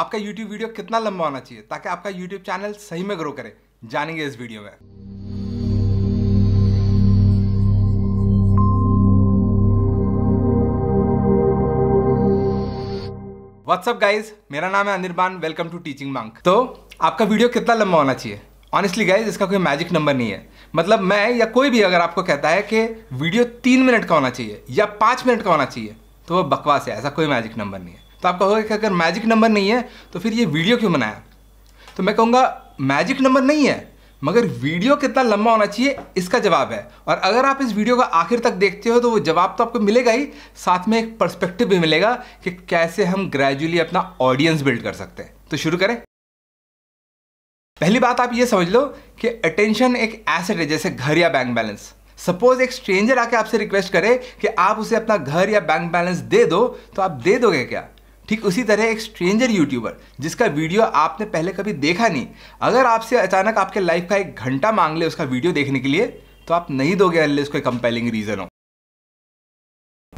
आपका YouTube video कितना लंबा होना चाहिए ताकि आपका यूट्यूब चैनल सही में ग्रो करे जानेंगे इस वीडियो में व्हाट्सअप गाइज मेरा नाम है Anirban welcome to teaching monk तो आपका वीडियो कितना लंबा होना चाहिए ऑनेस्टली गाइज इसका कोई मैजिक नंबर नहीं है मतलब मैं या कोई भी अगर आपको कहता है कि वीडियो तीन मिनट का होना चाहिए या पाँच मिनट का होना चाहिए तो वह बकवास है ऐसा कोई मैजिक नंबर नहीं है तो आप कहोगे कि अगर मैजिक नंबर नहीं है तो फिर ये वीडियो क्यों बनाया तो मैं कहूँगा मैजिक नंबर नहीं है मगर वीडियो कितना लंबा होना चाहिए इसका जवाब है और अगर आप इस वीडियो का आखिर तक देखते हो तो वो जवाब तो आपको मिलेगा ही साथ में एक पर्सपेक्टिव भी मिलेगा कि कैसे हम ग्रेजुअली अपना ऑडियंस बिल्ड कर सकते हैं तो शुरू करें पहली बात आप ये समझ लो कि अटेंशन एक एसेट है जैसे घर या बैंक बैलेंस सपोज एक स्ट्रेंजर आके आपसे रिक्वेस्ट करे कि आप उसे अपना घर या बैंक बैलेंस दे दो तो आप दे दोगे क्या ठीक उसी तरह एक स्ट्रेंजर यूट्यूबर जिसका वीडियो आपने पहले कभी देखा नहीं अगर आपसे अचानक आपके लाइफ का एक घंटा मांग ले उसका वीडियो देखने के लिए तो आप नहीं दोगे अनलेस कोई कंपेलिंग रीजन हो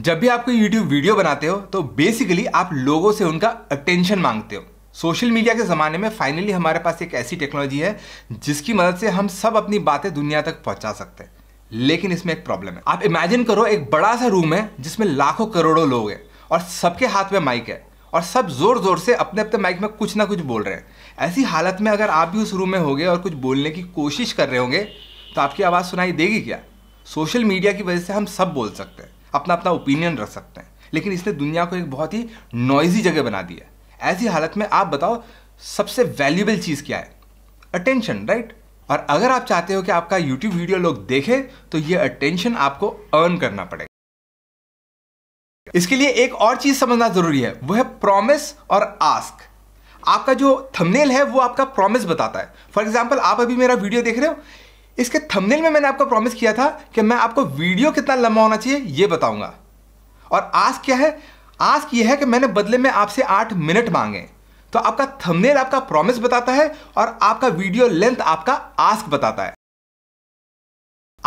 जब भी आप कोई यूट्यूब वीडियो बनाते हो तो बेसिकली आप लोगों से उनका अटेंशन मांगते हो सोशल मीडिया के ज़माने में फाइनली हमारे पास एक ऐसी टेक्नोलॉजी है जिसकी मदद से हम सब अपनी बातें दुनिया तक पहुंचा सकते हैं लेकिन इसमें एक प्रॉब्लम है आप इमेजिन करो एक बड़ा सा रूम है जिसमें लाखों करोड़ों लोग हैं और सबके हाथ में माइक है और सब ज़ोर ज़ोर से अपने अपने माइक में कुछ ना कुछ बोल रहे हैं ऐसी हालत में अगर आप भी उस रूम में होंगे और कुछ बोलने की कोशिश कर रहे होंगे तो आपकी आवाज़ सुनाई देगी क्या सोशल मीडिया की वजह से हम सब बोल सकते हैं अपना अपना ओपिनियन रख सकते हैं लेकिन इसने दुनिया को एक बहुत ही नॉइजी जगह बना दी है ऐसी हालत में आप बताओ सबसे वैल्यूबल चीज़ क्या है अटेंशन राइट और अगर आप चाहते हो कि आपका यूट्यूब वीडियो लोग देखें तो ये अटेंशन आपको अर्न करना पड़ेगा इसके लिए एक और चीज समझना जरूरी है वह है प्रॉमिस और आस्क आपका जो थंबनेल है वो आपका प्रॉमिस बताता है फॉर एग्जाम्पल आप अभी मेरा वीडियो देख रहे हो इसके थंबनेल में मैंने आपको प्रॉमिस किया था कि मैं आपको वीडियो कितना लंबा होना चाहिए ये बताऊंगा और आस्क क्या है आस्क ये है कि मैंने बदले में आपसे आठ मिनट मांगे तो आपका थंबनेल आपका प्रॉमिस बताता है और आपका वीडियो लेंथ आपका आस्क बताता है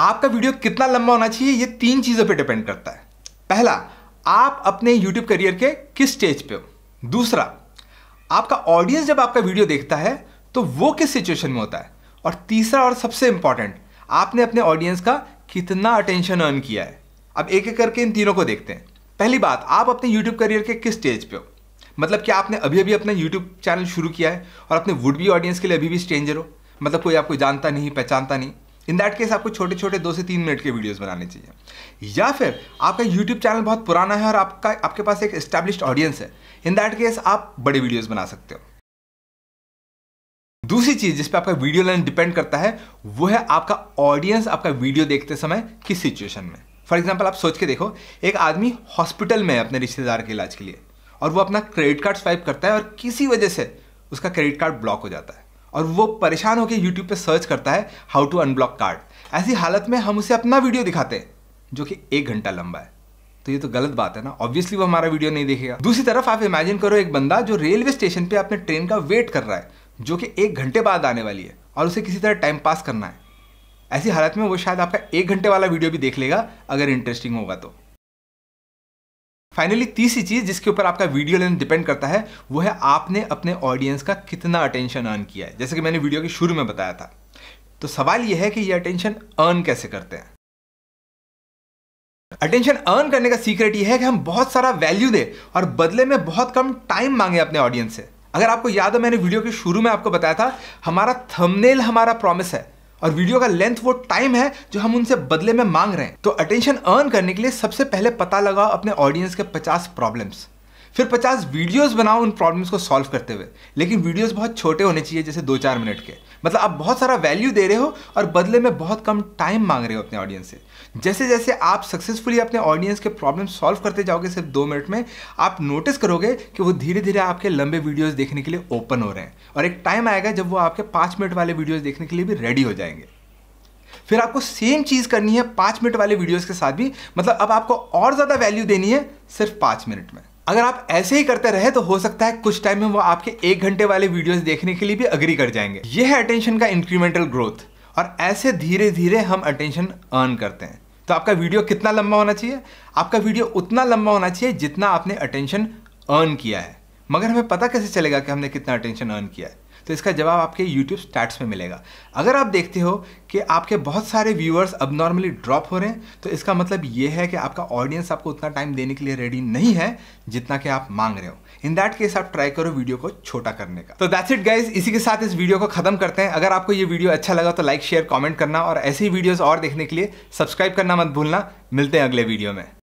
आपका वीडियो कितना लंबा होना चाहिए ये तीन चीजों पे डिपेंड करता है पहला आप अपने यूट्यूब करियर के किस स्टेज पे हो दूसरा आपका ऑडियंस जब आपका वीडियो देखता है तो वो किस सिचुएशन में होता है और तीसरा और सबसे इंपॉर्टेंट आपने अपने ऑडियंस का कितना अटेंशन अर्न किया है अब एक एक करके इन तीनों को देखते हैं पहली बात आप अपने यूट्यूब करियर के किस स्टेज पे हो मतलब कि आपने अभी अभी अपना यूट्यूब चैनल शुरू किया है और अपने वुड बी ऑडियंस के लिए अभी भी स्ट्रेंजर हो मतलब कोई आपको जानता नहीं पहचानता नहीं इन दैट केस आपको छोटे छोटे दो से तीन मिनट के वीडियोस बनाने चाहिए या फिर आपका यूट्यूब चैनल बहुत पुराना है और आपका आपके पास एक स्टैब्लिश ऑडियंस है इन दैट केस आप बड़े वीडियोस बना सकते हो दूसरी चीज जिस पे आपका वीडियो लेंथ डिपेंड करता है वो है आपका ऑडियंस आपका वीडियो देखते समय किस सिचुएशन में फॉर एग्जाम्पल आप सोच के देखो एक आदमी हॉस्पिटल में है अपने रिश्तेदार के इलाज के लिए और वो अपना क्रेडिट कार्ड स्वाइप करता है और किसी वजह से उसका क्रेडिट कार्ड ब्लॉक हो जाता है और वो परेशान होकर यूट्यूब पे सर्च करता है हाउ टू अनब्लॉक कार्ड ऐसी हालत में हम उसे अपना वीडियो दिखाते हैं जो कि एक घंटा लंबा है तो ये तो गलत बात है ना ऑब्वियसली वो हमारा वीडियो नहीं देखेगा दूसरी तरफ आप इमेजिन करो एक बंदा जो रेलवे स्टेशन पे अपने ट्रेन का वेट कर रहा है जो कि एक घंटे बाद आने वाली है और उसे किसी तरह टाइम पास करना है ऐसी हालत में वो शायद आपका एक घंटे वाला वीडियो भी देख लेगा अगर इंटरेस्टिंग होगा तो फाइनली तीसरी चीज जिसके ऊपर आपका वीडियो लेने डिपेंड करता है वो है आपने अपने ऑडियंस का कितना अटेंशन अर्न किया है जैसे कि मैंने वीडियो के शुरू में बताया था तो सवाल यह है कि ये अटेंशन अर्न कैसे करते हैं अटेंशन अर्न करने का सीक्रेट यह है कि हम बहुत सारा वैल्यू दें और बदले में बहुत कम टाइम मांगे अपने ऑडियंस से अगर आपको याद है मैंने वीडियो के शुरू में आपको बताया था हमारा थंबनेल हमारा प्रॉमिस है और वीडियो का लेंथ वो टाइम है जो हम उनसे बदले में मांग रहे हैं तो अटेंशन अर्न करने के लिए सबसे पहले पता लगा अपने ऑडियंस के 50 प्रॉब्लम्स फिर 50 वीडियोस बनाओ उन प्रॉब्लम्स को सॉल्व करते हुए लेकिन वीडियोस बहुत छोटे होने चाहिए जैसे दो चार मिनट के मतलब आप बहुत सारा वैल्यू दे रहे हो और बदले में बहुत कम टाइम मांग रहे हो अपने ऑडियंस से जैसे जैसे आप सक्सेसफुली अपने ऑडियंस के प्रॉब्लम सॉल्व करते जाओगे सिर्फ दो मिनट में आप नोटिस करोगे कि वो धीरे धीरे आपके लंबे वीडियोज़ देखने के लिए ओपन हो रहे हैं और एक टाइम आएगा जब वो आपके पाँच मिनट वाले वीडियोज़ देखने के लिए भी रेडी हो जाएंगे फिर आपको सेम चीज़ करनी है पाँच मिनट वाले वीडियोज़ के साथ भी मतलब अब आपको और ज़्यादा वैल्यू देनी है सिर्फ पाँच मिनट में अगर आप ऐसे ही करते रहे तो हो सकता है कुछ टाइम में वो आपके एक घंटे वाले वीडियोस देखने के लिए भी अग्री कर जाएंगे ये है अटेंशन का इंक्रीमेंटल ग्रोथ और ऐसे धीरे धीरे हम अटेंशन अर्न करते हैं तो आपका वीडियो कितना लंबा होना चाहिए आपका वीडियो उतना लंबा होना चाहिए जितना आपने अटेंशन अर्न किया है मगर हमें पता कैसे चलेगा कि हमने कितना अटेंशन अर्न किया है तो इसका जवाब आपके यूट्यूब स्टैट्स में मिलेगा अगर आप देखते हो कि आपके बहुत सारे व्यूअर्स अब नॉर्मली ड्रॉप हो रहे हैं तो इसका मतलब ये है कि आपका ऑडियंस आपको उतना टाइम देने के लिए रेडी नहीं है जितना कि आप मांग रहे हो इन दैट केस आप ट्राई करो वीडियो को छोटा करने का तो दैट्स इट गाइज इसी के साथ इस वीडियो को खत्म करते हैं अगर आपको ये वीडियो अच्छा लगा तो लाइक शेयर कॉमेंट करना और ऐसी वीडियोज और देखने के लिए सब्सक्राइब करना मत भूलना मिलते हैं अगले वीडियो में